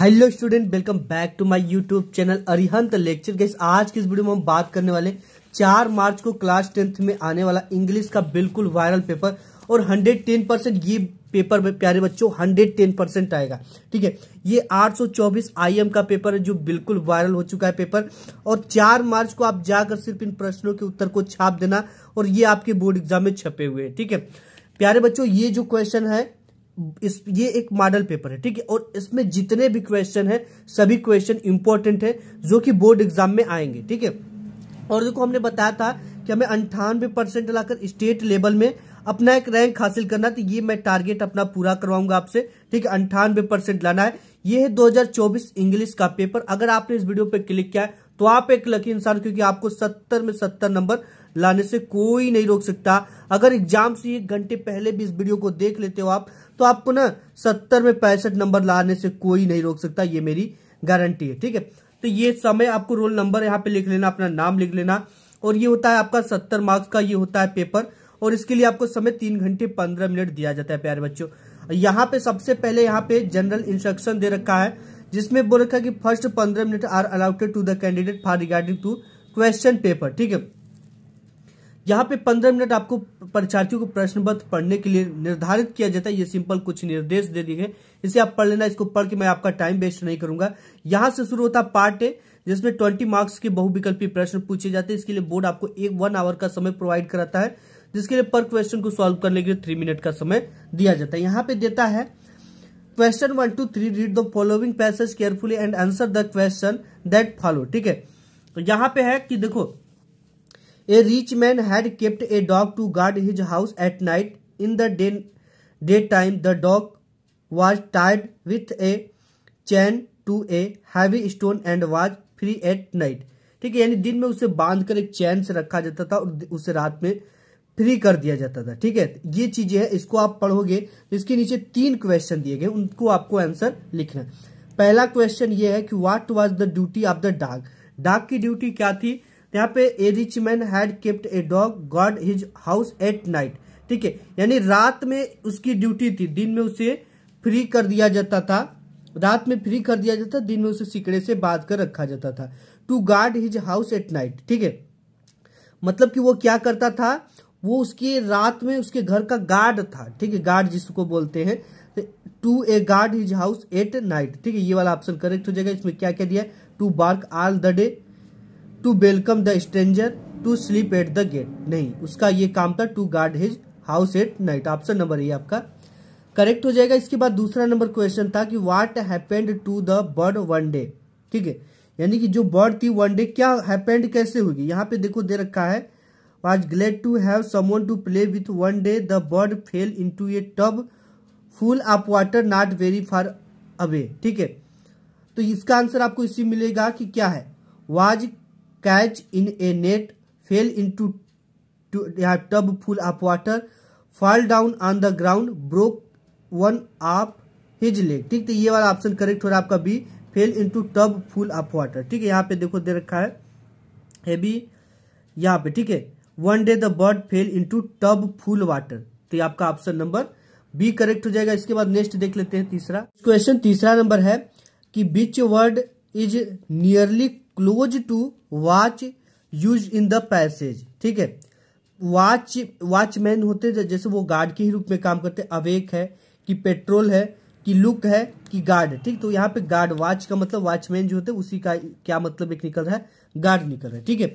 Hello student welcome back to my YouTube channel Arihant lecture गैस आज की इस वीडियो में हम बात करने वाले चार मार्च को क्लास टेंथ में आने वाला इंग्लिश का बिल्कुल वायरल पेपर और 110 परसेंट ये पेपर में प्यारे बच्चों 110 परसेंट आएगा ठीक है ये 824 आईएम का पेपर है जो बिल्कुल वायरल हो चुका है पेपर और चार मार्च को आप जाकर सिर्फ इन प्रश्नों के उत्तर को छाप देना और ये आपके बोर्ड एग्जाम में छपे हुए हैं ठीक है प्यारे बच्चों ये जो क्वेश्चन है इस ये एक मॉडल पेपर है ठीक है और इसमें जितने भी क्वेश्चन है सभी क्वेश्चन इंपॉर्टेंट है जो कि बोर्ड एग्जाम में आएंगे ठीक है और देखो हमने बताया था कि हमें अंठानवे परसेंट लाकर स्टेट लेवल में अपना एक रैंक हासिल करना तो ये मैं टारगेट अपना पूरा करवाऊंगा आपसे ठीक है अंठानवे परसेंट लाना है ये है 2024 इंग्लिश का पेपर अगर आपने इस वीडियो पे क्लिक किया है तो आप एक लकी इंसान क्योंकि आपको 70 में 70 नंबर लाने से कोई नहीं रोक सकता अगर एग्जाम से एक घंटे पहले भी इस वीडियो को देख लेते हो आप तो आपको ना सत्तर में पैंसठ नंबर लाने से कोई नहीं रोक सकता ये मेरी गारंटी है ठीक है तो ये समय आपको रोल नंबर यहाँ पे लिख लेना अपना नाम लिख लेना और ये होता है आपका सत्तर मार्क्स का ये होता है पेपर और इसके लिए आपको समय तीन घंटे पंद्रह मिनट दिया जाता है प्यारे बच्चों यहाँ पे सबसे पहले यहाँ पे जनरल इंस्ट्रक्शन दे रखा है जिसमें बोल रखा है कि फर्स्ट पंद्रह minute are allotted to the candidate for regarding to question paper ठीक है यहाँ पे पंद्रह मिनट आपको परीक्षार्थियों को प्रश्न पत्र पढ़ने के लिए निर्धारित किया जाता है ये सिंपल कुछ निर्देश दे दिए गए इसे आप पढ़ लेना इसको पढ़ के मैं आपका टाइम वेस्ट नहीं करूंगा यहाँ से शुरू होता पार्ट ए जिसमें ट्वेंटी मार्क्स के बहुविकल्पी प्रश्न पूछे जाते हैं इसके लिए बोर्ड आपको एक वन आवर का समय प्रोवाइड कराता है जिसके लिए पर क्वेश्चन को सॉल्व करने के लिए थ्री मिनट का समय दिया जाता है यहाँ पे देता है question one two three read the following passage carefully and answer the question that follow ठीक है तो यहाँ पे है कि देखो rich man had kept a dog to guard his house at night in the day day time the dog was tied with a chain to a heavy stone and was free at night ठीक है यानी दिन में उसे बांध कर एक चैन से रखा जाता था और उसे रात में फ्री कर दिया जाता था ठीक है ये चीजें हैं इसको आप पढ़ोगे तो इसके नीचे तीन क्वेश्चन दिए गए उनको आपको आंसर लिखना पहला क्वेश्चन ये है कि what was the duty of the dog dog की ड्यूटी क्या थी यहाँ पे a rich man had kept a dog guard his house at night ठीक है यानी रात में उसकी ड्यूटी थी दिन में उसे फ्री कर दिया जाता था रात में फ्री कर दिया जाता दिन में उसे सिकड़े से बांध कर रखा जाता था to guard his house at night ठीक है मतलब कि वो क्या करता था वो उसके रात में उसके घर का गार्ड था ठीक है गार्ड जिसको बोलते हैं to a guard his house at night ठीक है ये वाला ऑप्शन करेक्ट हो जाएगा इसमें क्या क्या दिया to bark all the day to welcome the stranger to sleep at the gate नहीं उसका ये काम था to guard his house at night option number ये आपका करेक्ट हो जाएगा इसके बाद दूसरा नंबर क्वेश्चन था कि what happened to the bird one day ठीक है यानी कि जो बर्ड थी वन डे क्या हैपेंड कैसे होगी यहाँ पे देखो दे रखा है was glad to have someone to play with one day the bird fell into a tub full of water not very far away ठीक है तो इसका आंसर आपको इसी मिलेगा कि क्या है was catch in a net fell into tub full of water fall down on the ground broke one of his leg ठीक तो ये वाला ऑप्शन करेक्ट हो रहा है आपका B fell to tub full of water ठीक है यहाँ पे देखो दे रखा है बी यहाँ पे ठीक है one day the bird fell into tub full water तो ये आपका ऑप्शन नंबर बी करेक्ट हो जाएगा इसके बाद नेक्स्ट देख लेते हैं तीसरा क्वेश्चन तीसरा नंबर है कि which word is nearly close to watch use in the passage ठीक है वॉच वॉचमैन होते जैसे वो गार्ड के ही रूप में काम करते अवेक है कि पेट्रोल है कि लुक है कि गार्ड है ठीक तो यहाँ पे गार्ड वॉच का मतलब वॉचमैन जो होते हैं उसी का क्या मतलब एक निकल रहा है गार्ड निकल रहा है ठीक है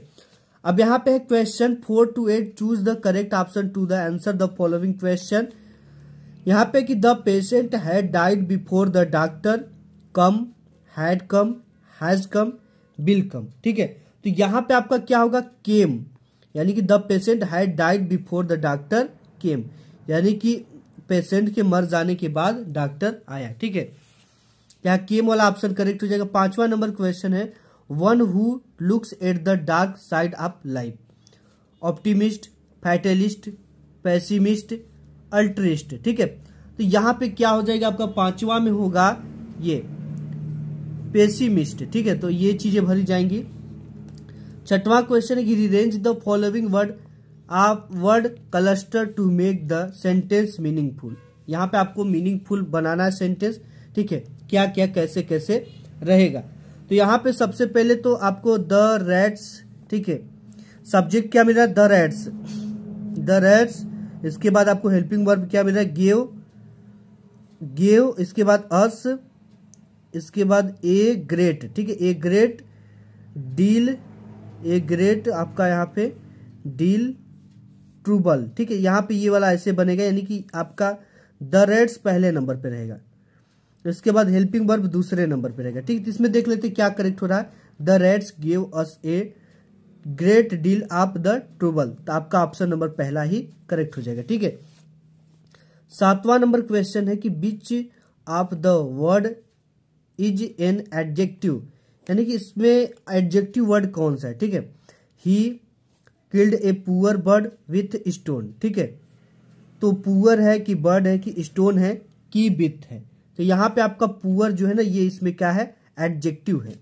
अब यहाँ पे है question four to eight choose the correct option to the answer the following question यहाँ पे कि the patient had died before the doctor come had come has come will come ठीक है तो यहां पे आपका क्या होगा केम यानी कि the patient had died before the doctor came यानी कि पेशेंट के मर जाने के बाद डॉक्टर आया ठीक है यहाँ केम वाला ऑप्शन करेक्ट हो जाएगा पांचवा नंबर क्वेश्चन है one who looks at the dark side of life optimist fatalist pessimist altruist ठीक है तो यहाँ पे क्या हो जाएगा आपका पांचवा में होगा ये पेसिमिस्ट ठीक है तो ये चीजें भरी जाएंगी छठवा क्वेश्चन है कि रिरेंज द फॉलोइंग वर्ड आप word cluster to make the sentence meaningful यहाँ पे आपको मीनिंगफुल बनाना है सेंटेंस ठीक है क्या क्या कैसे कैसे रहेगा तो यहाँ पे सबसे पहले तो आपको द रेड्स ठीक है सब्जेक्ट क्या मिल रहा है द रेड्स द रेड्स इसके बाद आपको हेल्पिंग वर्ब क्या मिल रहा है गेव गेव इसके बाद अस इसके बाद ए ग्रेट ठीक है a great deal a great आपका यहाँ पे डील ट्रूबल ठीक है यहाँ पे ये वाला ऐसे बनेगा यानी कि आपका द रेड्स पहले नंबर पे रहेगा इसके बाद हेल्पिंग वर्ब दूसरे नंबर पे रहेगा ठीक है इसमें देख लेते क्या करेक्ट हो रहा है the reds give us a great deal आप द ट्रूबल तो आपका ऑप्शन नंबर पहला ही करेक्ट हो जाएगा ठीक है सातवां नंबर क्वेश्चन है कि which of the word is an adjective यानी कि इसमें एडजेक्टिव वर्ड कौन सा है ठीक है he killed a poor bird with stone ठीक है तो पुअर है कि बर्ड है कि स्टोन है कि विथ है तो यहां पे आपका पुअर जो है ना ये इसमें क्या है एडजेक्टिव है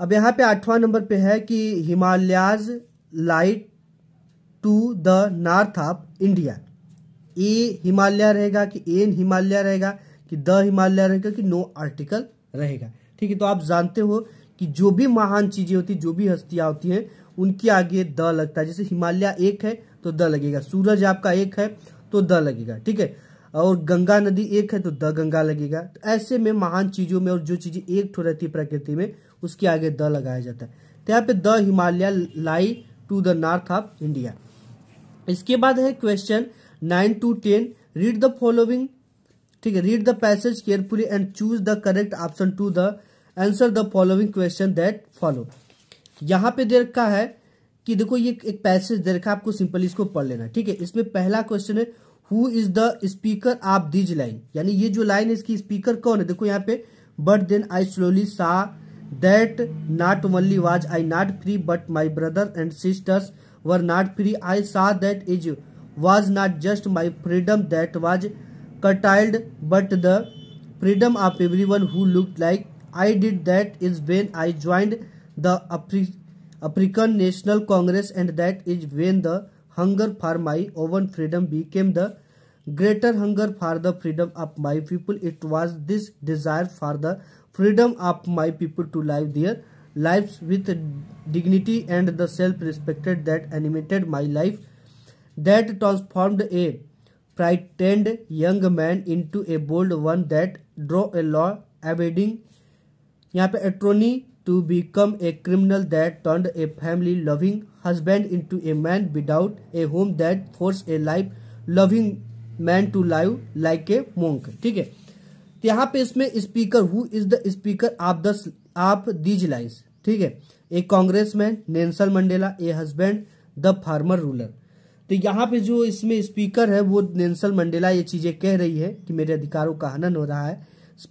अब यहां पे आठवां नंबर पे है कि Himalayas light to the north of India a Himalaya रहेगा कि एन हिमालय रहेगा कि द हिमालय रहेगा कि नो आर्टिकल रहेगा ठीक है तो आप जानते हो कि जो भी महान चीजें होती जो भी हस्तियां होती हैं उनके आगे द लगता है जैसे हिमालय एक है तो द लगेगा सूरज आपका एक है तो द लगेगा ठीक है और गंगा नदी एक है तो द गंगा लगेगा तो ऐसे में महान चीजों में और जो चीजें एक ठो रहती है प्रकृति में उसके आगे द लगाया जाता है तो यहाँ पे the Himalaya lie to the north of India इसके बाद है question nine to ten read the following ठीक है read the passage carefully and choose the correct option to the answer the following question that follow यहाँ पे दे रखा है कि देखो ये एक पैसेज दे रखा है आपको सिंपली इसको पढ़ लेना ठीक है इसमें पहला क्वेश्चन है who is the speaker of these line यानी ये जो लाइन है इसकी स्पीकर कौन है देखो यहाँ पे but then I slowly saw that not only was I not free but my brother and sisters were not free I saw that is was not just my freedom that was curtailed but the freedom of everyone who looked like I did that is when I joined the African National Congress and that is when the hunger for my own freedom became the greater hunger for the freedom of my people. It was this desire for the freedom of my people to live their lives with dignity and the self-respect that animated my life that transformed a frightened man into a bold one that draw a law abiding यहाँ पे attorney to become a criminal that turn a family loving husband into a man without a home that force a life loving man to live like a monk ठीक है तो यहाँ पे इसमें speaker who is the speaker of the of these lines ठीक है a congress man Nelson Mandela A husband the farmer ruler तो यहाँ पे जो इसमें स्पीकर है वो नेंसल मंडेला ये चीज़ें कह रही है कि मेरे अधिकारों का हनन हो रहा है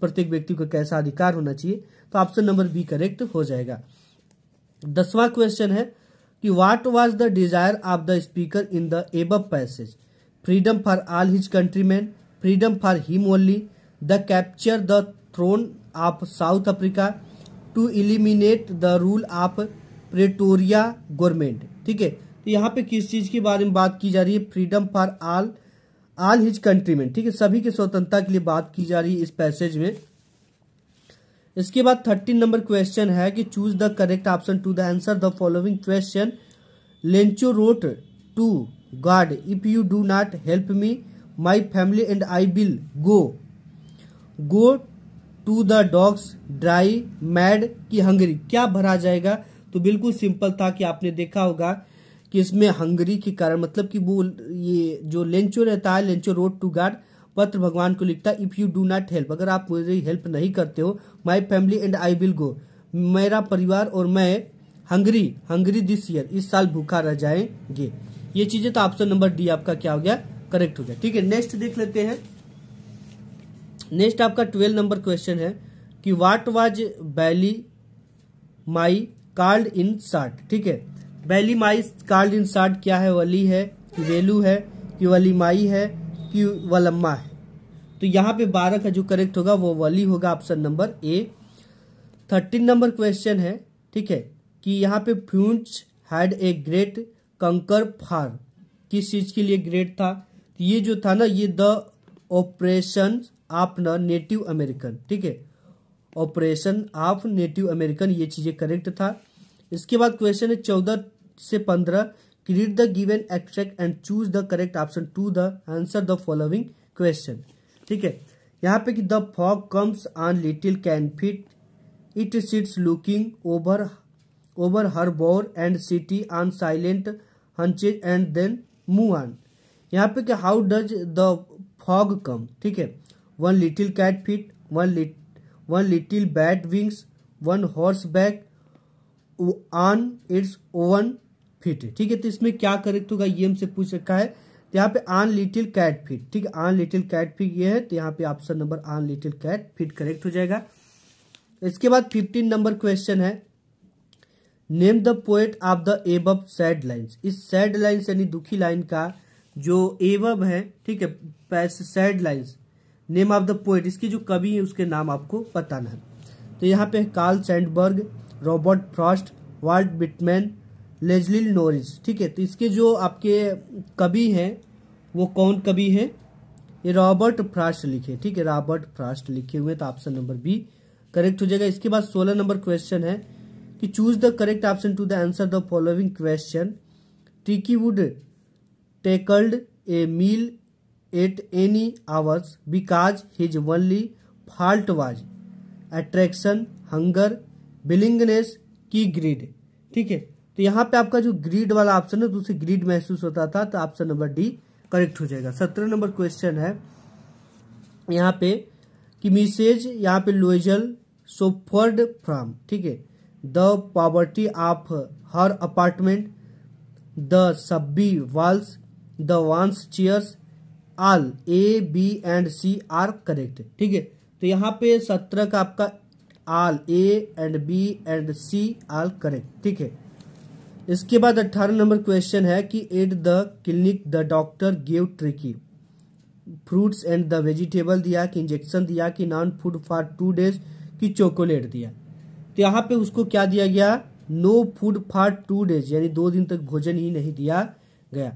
प्रत्येक व्यक्ति को कैसा अधिकार होना चाहिए तो ऑप्शन नंबर बी करेक्ट हो जाएगा दसवां क्वेश्चन है कि what was the desire of the speaker in the above passage freedom for all his countryman freedom for him only the capture the throne of South Africa to eliminate the rule of Pretoria government ठीक है तो यहाँ पे किस चीज़ के बारे में बात की जा रही है freedom for all all his country में ठीक है सभी के स्वतंत्रता के लिए बात की जा रही है इस पैसेज में इसके बाद थर्टीन नंबर क्वेश्चन है कि choose the correct option to the answer the following question Lencho wrote to God if you do not help me my family and I will go go to the dogs dry mad की hungry क्या भरा जाएगा तो बिल्कुल simple था कि आपने देखा होगा कि इसमें हंगरी के कारण मतलब कि वो ये जो लेंचो रहता है लेंचो रोड टू गार्ड पत्र भगवान को लिखता है if you do not help अगर आप मुझे हेल्प नहीं करते हो my family and I will go मेरा परिवार और मैं हंगरी हंगरी दिस ईयर इस साल भूखा रह जाएंगे ये चीजें तो ऑप्शन नंबर डी आपका क्या हो गया करेक्ट हो गया ठीक है नेक्स्ट देख लेते हैं नेक्स्ट आपका ट्वेल्व नंबर क्वेश्चन है कि what was Valliammai called in short ठीक है Valliammai called in short क्या है वली है कि वेलू है कि वली माई है कि वलम्मा है तो यहाँ पे बारह का जो करेक्ट होगा वो वली होगा option number A thirteen number question है ठीक है कि यहाँ पे फ्यूंच हैड ए ग्रेट कंकर फार किस चीज़ के लिए ग्रेट था तो ये जो था ना ये द ऑपरेशन ऑफ न नेटिव अमेरिकन ठीक है ऑपरेशन ऑफ नेटिव अमेरिकन ये चीज़ें करेक्ट था इसके बाद क्वेश्चन है चौदह से पंद्रह read the given extract and choose the correct option to the answer the following question ठीक है यहाँ पे कि the fog comes on little cat feet it sits looking over over harbour and city on silent haunches and then move on यहाँ पे कि how does the fog come ठीक है one little cat feet one one little bat wings one horse back on it's oven feet है ठीक है तो इसमें क्या करेक्ट होगा तो ये हमसे पूछ रखा है तो यहाँ पे आन लिटिल कैट फिट ठीक है आन लिटिल कैट फिट ये है तो यहाँ पे option number on little cat feet correct हो जाएगा इसके बाद फिफ्टीन नंबर क्वेश्चन है name the poet of the above said lines इस सैड लाइन्स यानी दुखी लाइन का जो एबब है ठीक है said lines name of the poet इसकी जो कवि है उसके नाम आपको बताना है तो यहाँ पे Carl Sandburg Robert Frost Walt Whitman Leslie Norris ठीक है तो इसके जो आपके कवि हैं वो कौन कवि हैं ये रॉबर्ट फ्रास्ट लिखे ठीक है रॉबर्ट फ्रास्ट लिखे हुए तो ऑप्शन नंबर बी करेक्ट हो जाएगा इसके बाद सोलह नंबर क्वेश्चन है कि choose the correct option to the answer the following question Tricki would tackled a meal at any hours because his only fault was attraction hunger willingness की greed ठीक है तो यहाँ पे आपका जो ग्रीड वाला ऑप्शन है तो उसे ग्रीड महसूस होता था तो ऑप्शन नंबर डी करेक्ट हो जाएगा सत्रह नंबर क्वेश्चन है यहाँ पे कि मिसेज यहाँ पे लोएजल सोफर्ड फ्रॉम ठीक है the poverty of her apartment the shabby walls the वांस chairs all A B and C are correct ठीक है तो यहाँ पे सत्रह का आपका all A and B and C all correct ठीक है इसके बाद अट्ठारह नंबर क्वेश्चन है कि at the clinic the doctor gave Tricki fruits and the vegetable दिया कि इंजेक्शन दिया कि non food for two days की चॉकलेट दिया तो यहाँ पे उसको क्या दिया गया no food for two days यानी दो दिन तक भोजन ही नहीं दिया गया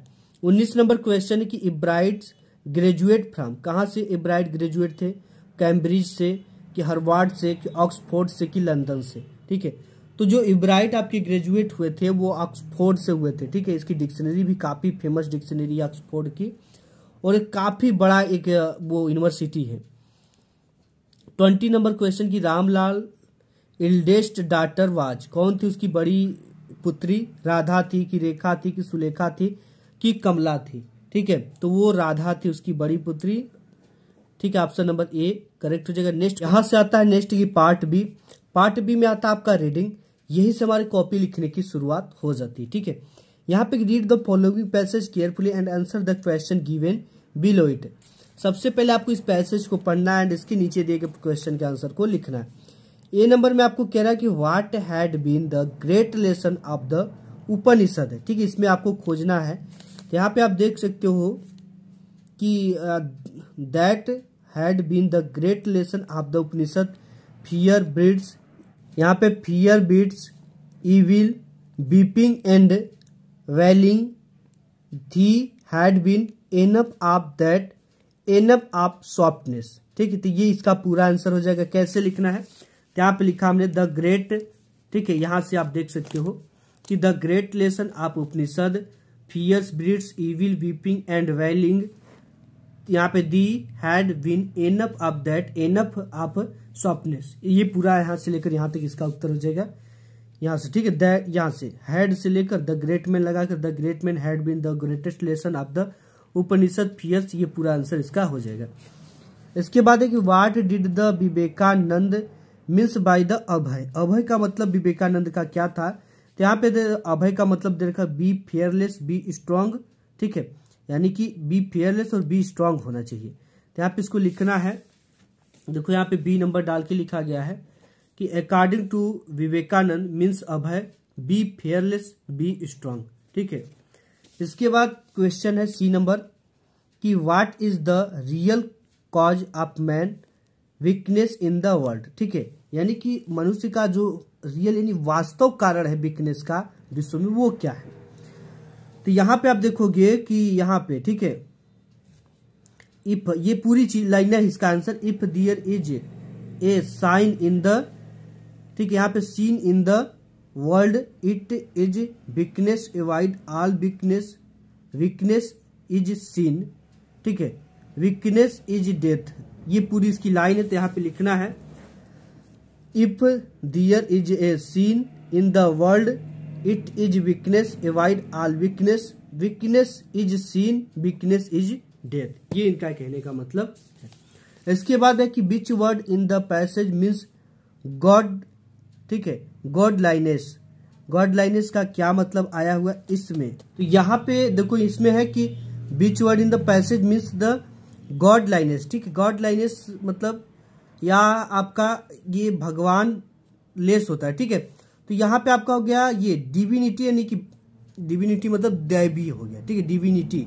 उन्नीस नंबर क्वेश्चन है कि इब्राइट ग्रेजुएट फ्राम कहाँ से इब्राइट ग्रेजुएट थे कैम्ब्रिज से कि हरवार्ड से कि ऑक्सफोर्ड से कि लंदन से ठीक है तो जो इब्राइट आपके ग्रेजुएट हुए थे वो ऑक्सफोर्ड से हुए थे ठीक है इसकी डिक्शनरी भी काफ़ी फेमस डिक्शनरी है ऑक्सफोर्ड की और एक काफ़ी बड़ा एक वो यूनिवर्सिटी है ट्वेंटी नंबर क्वेश्चन की रामलाल इल्डेस्ट डाटर वाज कौन थी उसकी बड़ी पुत्री राधा थी कि रेखा थी कि सुलेखा थी कि कमला थी ठीक है तो वो राधा थी उसकी बड़ी पुत्री ठीक है ऑप्शन नंबर ए करेक्ट हो जाएगा नेक्स्ट यहां से आता है नेक्स्ट की पार्ट बी पार्ट बी में आता है आपका रीडिंग यहीं से हमारी कॉपी लिखने की शुरुआत हो जाती है ठीक है यहाँ पे read the following passage carefully and answer the question given below it सबसे पहले आपको इस पैसेज को पढ़ना है एंड इसके नीचे दिए गए क्वेश्चन के आंसर को लिखना है ए नंबर में आपको कह रहा है कि what had been the great lesson of the Upanishad है ठीक है इसमें आपको खोजना है यहाँ पे आप देख सकते हो कि that had been the great lesson of the Upanishad fear breeds यहाँ पे fear breeds evil weeping and wailing there had been enough of that enough of softness ठीक है तो ये इसका पूरा आंसर हो जाएगा कैसे लिखना है यहाँ पे लिखा हमने द ग्रेट ठीक है यहाँ से आप देख सकते हो कि the great lesson of Upanishad fears breeds evil weeping and wailing यहाँ पे there had been enough of that enough of softness ये पूरा यहाँ से लेकर यहाँ तक इसका उत्तर हो जाएगा यहाँ से ठीक है द यहाँ से हेड से लेकर द ग्रेट मैन लगाकर the great man had been the greatest lesson of the Upanishad fears ये पूरा आंसर इसका हो जाएगा इसके बाद है कि what did the Vivekananda means by the abhay अभय का मतलब विवेकानंद का क्या था तो यहाँ पे अभय का मतलब दे रखा बी फेयरलेस बी स्ट्रांग ठीक है यानी कि बी फेयरलेस और बी स्ट्रांग होना चाहिए तो यहाँ पे इसको लिखना है देखो यहाँ पे बी नंबर डाल के लिखा गया है कि according to Vivekananda means abhay be fearless be strong ठीक है इसके बाद क्वेश्चन है सी नंबर कि what is the real cause of man weakness in the world ठीक है यानी कि मनुष्य का जो रियल यानी वास्तव कारण है वीकनेस का विश्व में वो क्या है तो यहाँ पे आप देखोगे कि यहाँ पे ठीक है इफ ये पूरी चीज लाइन है इसका answer if there is a sin in the ठीक है यहाँ पे sin in the world it is weakness avoid all weakness weakness is sin ठीक है वीकनेस इज डेथ ये पूरी इसकी लाइन है तो यहाँ पे लिखना है if there is a sin in the world it is weakness avoid all weakness weakness is sin weakness is death ये इनका कहने का मतलब है इसके बाद है कि which word in the passage means God ठीक है गॉड लाइनेस गॉड लाइनेस का क्या मतलब आया हुआ इसमें तो यहाँ पे देखो इसमें है कि which word in the passage means the godliness ठीक है गॉड लाइनेस मतलब या आपका ये भगवान लेस होता है ठीक है तो यहाँ पे आपका हो गया ये डिविनिटी यानी कि डिविनिटी मतलब दैवी हो गया ठीक है डिविनिटी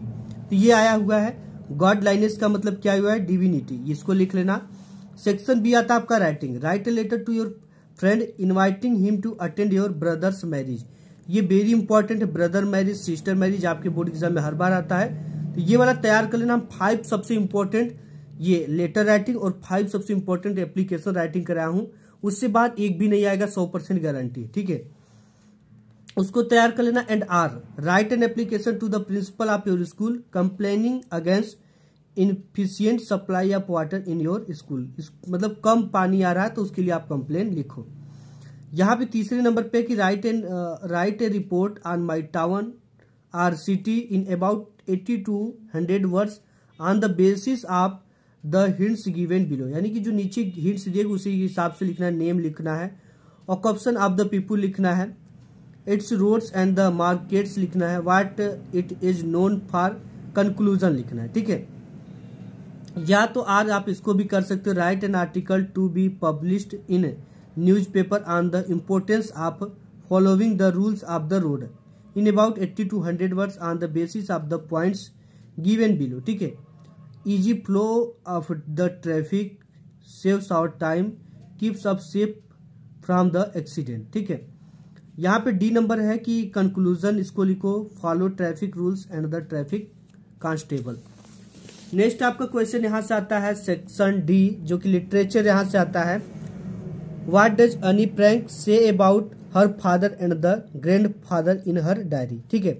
तो ये आया हुआ है गॉड लाइनेस का मतलब क्या हुआ है डिविनिटी इसको लिख लेना सेक्शन बी आता आपका writing write a letter to your friend inviting him to attend your brother's marriage ये वेरी इंपॉर्टेंट है ब्रदर मैरिज सिस्टर मैरिज आपके बोर्ड एग्जाम में हर बार आता है तो ये वाला तैयार कर लेना फाइव सबसे इंपॉर्टेंट ये लेटर राइटिंग और फाइव सबसे इंपॉर्टेंट एप्लीकेशन राइटिंग कराया हूँ उससे बाद एक भी नहीं आएगा सौ परसेंट गारंटी ठीक है उसको तैयार कर लेना and or write an application to the principal of your school complaining against inefficient supply of water in your school मतलब कम पानी आ रहा है तो उसके लिए आप कंप्लेन लिखो यहाँ पे तीसरे नंबर पे कि write and write a report on my town or city in about eighty to hundred words on the basis of the hints given below यानी कि जो नीचे हिंट्स दिए उसी हिसाब से लिखना है नेम लिखना है ऑक्यूपेशन ऑफ द पीपुल लिखना है its roads and the markets लिखना है what it is known for conclusion लिखना है ठीक है या तो आज आप इसको भी कर सकते हो write an article to be published in newspaper on the importance of following the rules of the road in about eighty to hundred words on the basis of the points given below ठीक है easy flow of the traffic saves our time keeps us safe from the accident ठीक है यहाँ पे D number है कि conclusion इसको लिखो follow traffic rules and the traffic constable next आपका क्वेश्चन यहाँ से आता है सेक्शन डी जो कि लिटरेचर यहाँ से आता है what does Anne Frank say about her father and the grandfather in her diary ठीक है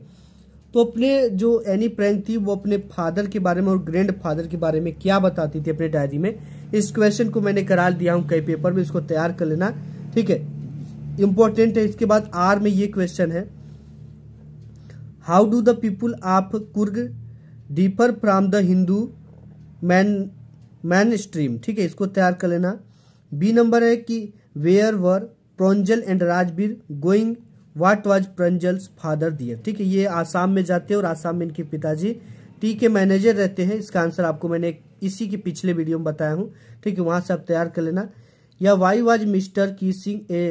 तो अपने जो एनी प्रैंक थी वो अपने फादर के बारे में और ग्रैंड फादर के बारे में क्या बताती थी अपने डायरी में इस क्वेश्चन को मैंने करा दिया हूँ कई पेपर में इसको तैयार कर लेना ठीक है इंपॉर्टेंट है इसके बाद आर में ये क्वेश्चन है how do the people of Coorg differ from the Hindu main mainstream ठीक है इसको तैयार कर लेना बी नंबर है कि where were Pranjal and Rajbir going what was Pranjal's father there ठीक है ये आसाम में जाते हैं और आसाम में इनके पिताजी टी के मैनेजर रहते हैं इसका आंसर आपको मैंने इसी के पिछले वीडियो में बताया हूँ ठीक है वहां से आप तैयार कर लेना या Y was Mr Keesing a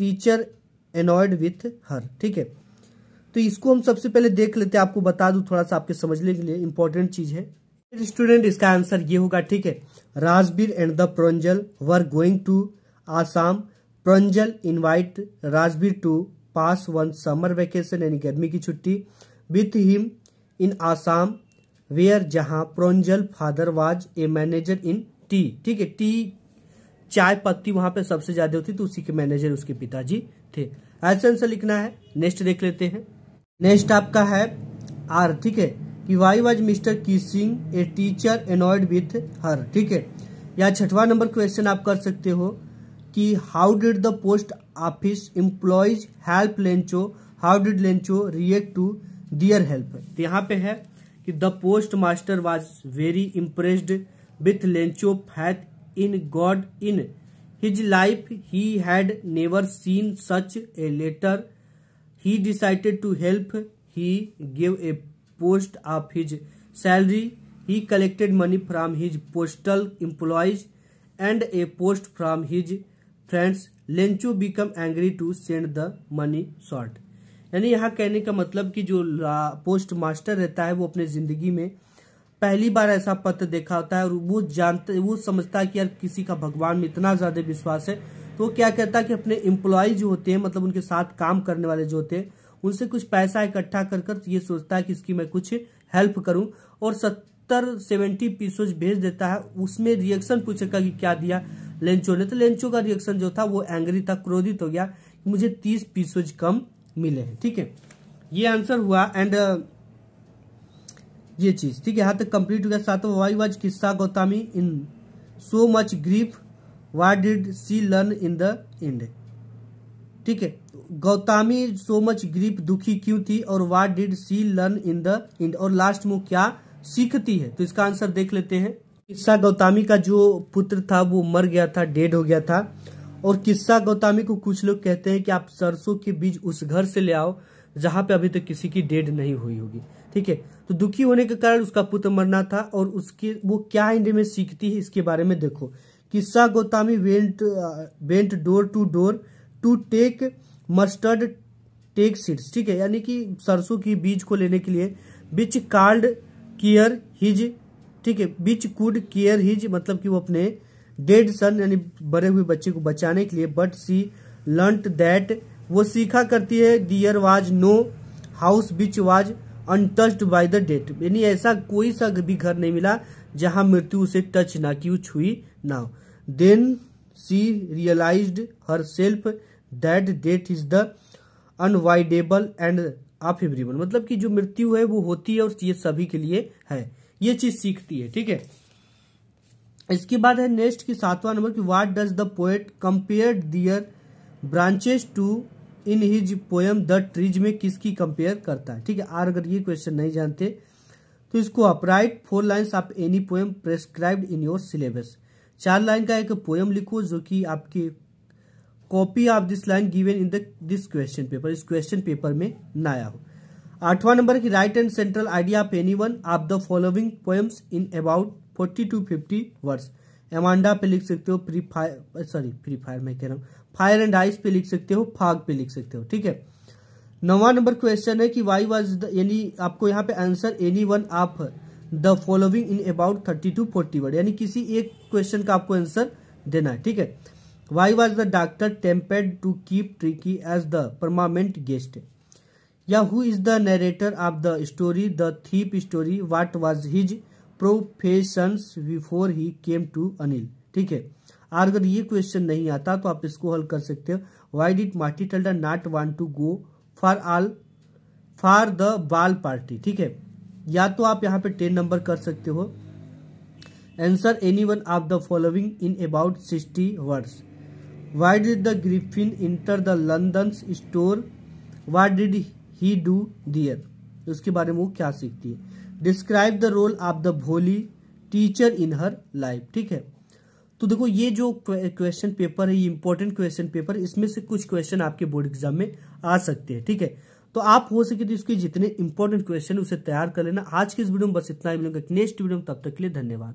teacher annoyed with her ठीक है तो इसको हम सबसे पहले देख लेते हैं आपको बता दू थोड़ा सा आपके समझने के लिए इंपॉर्टेंट चीज है स्टूडेंट इसका आंसर ये होगा ठीक है Rajbir and the Pranjal were going to Assam Pranjal invite Rajbir to pass one summer vacation यानी गर्मी की छुट्टी with him in Assam where जहां Pranjal father was a manager in tea ठीक है टी चाय पत्ती वहां पे सबसे ज्यादा होती तो उसी के मैनेजर उसके पिताजी थे ऐसे आंसर लिखना है नेक्स्ट देख लेते हैं नेक्स्ट आपका है आर ठीक है कि why was Mr Keesing a teacher annoyed with her ठीक है या छठवा नंबर क्वेश्चन आप कर सकते हो कि how did the post office employees help Lencho how did Lencho react to their help यहाँ पे है कि the postmaster was very impressed with Lencho faith in God in his life he had never seen such a letter he decided to help he give a post of his salary he collected money from his postal employees and a post from his friends Lencho become angry to send the money short यानी यहाँ कहने का मतलब कि जो post master रहता है वो अपने ज़िंदगी में पहली बार ऐसा पत्र देखा होता है और वो जानते वो समझता है कि यार किसी का भगवान में इतना ज़्यादा विश्वास है तो वो क्या कहता है कि अपने एम्प्लॉय जो होते हैं मतलब उनके साथ काम करने वाले जो होते हैं उनसे कुछ पैसा इकट्ठा कर कर ये सोचता है कि इसकी मैं कुछ हेल्प करूं और सत्तर सेवेंटी पीसोज भेज देता है उसमें रिएक्शन पूछेगा कि क्या दिया लेंचो ने तो लेंचो का रिएक्शन जो था वो एंग्री था क्रोधित हो गया मुझे तीस पीसोज कम मिले हैं ठीक है ये आंसर हुआ एंड ये चीज ठीक है यहाँ तक कंप्लीट हो गया सातवां why was Kisa Gotami in so much grief why did she learn in the end ठीक है गौतमी सो मच ग्रीप दुखी क्यों थी और what did she learn in the end और लास्ट में क्या सीखती है तो इसका आंसर देख लेते हैं किस्सा गौतमी का जो पुत्र था वो मर गया था डेड हो गया था और किस्सा गौतमी को कुछ लोग कहते हैं कि आप सरसों के बीज उस घर से ले आओ जहां पे अभी तक तो किसी की डेड नहीं हुई होगी ठीक है तो दुखी होने के कारण उसका पुत्र मरना था और उसके वो क्या हिंदी में सीखती है इसके बारे में देखो Kisa Gotami went went door to door to take mustard take seeds ठीक है यानी कि सरसों की बीज को लेने के लिए बिच कार्ड केयर हिज ठीक है बिच कुड केयर हिज मतलब कि वो अपने डेड सन यानी बड़े हुए बच्चे को बचाने के लिए बट सी लर्ट दैट वो सीखा करती है there was no house which was untouched by the death यानी ऐसा कोई सा भी घर नहीं मिला जहां मृत्यु उसे टच ना की छुई ना then she realise herself that death is the unavoidable end of everyone मतलब कि जो मृत्यु है वो होती है और ये सभी के लिए है ये चीज सीखती है ठीक है इसके बाद है नेक्स्ट की सातवां नंबर की what does the poet compare their branches to in his poem the trees में किसकी कंपेयर करता है ठीक है आर अगर ये क्वेश्चन नहीं जानते तो इसको आप write four lines of any poem prescribed in your syllabus चार लाइन का एक पोएम लिखो जो कि आपके copy of this line given in the this question paper इस क्वेश्चन पेपर में न आया हो आठवां नंबर की write and central idea of any one of the following poems in about forty to fifty words Amanda पे लिख सकते हो free fire sorry free fire मैं कह रहा हूँ फायर एंड आइस पे लिख सकते हो फाग पे लिख सकते हो ठीक है नवा नंबर क्वेश्चन है कि वाई वॉज यानी आपको यहाँ पे आंसर एनी वन आप the following in about thirty to forty word यानी किसी एक क्वेश्चन का आपको आंसर देना है ठीक है why was the doctor tempted to keep Tricki as the permanent guest या who is the narrator of the story the thief story what was his professions before he came to Anil ठीक है और अगर ये क्वेश्चन नहीं आता तो आप इसको हल कर सकते हो why did Matilda not want to go for all for the ball party ठीक है या तो आप यहाँ पे टेन नंबर कर सकते हो answer any one of the following in about sixty words why did the Griffin enter the London store why did he do there उसके बारे में वो क्या सीखती है describe the role of the Bholi teacher in her life ठीक है तो देखो ये जो क्वेश्चन पेपर है ये इंपॉर्टेंट क्वेश्चन पेपर इसमें से कुछ क्वेश्चन आपके बोर्ड एग्जाम में आ सकते हैं ठीक है तो आप हो सके तो इसके जितने इंपॉर्टेंट क्वेश्चन उसे तैयार कर लेना आज के इस वीडियो में बस इतना ही मिलेगा नेक्स्ट वीडियो में तब तक के लिए धन्यवाद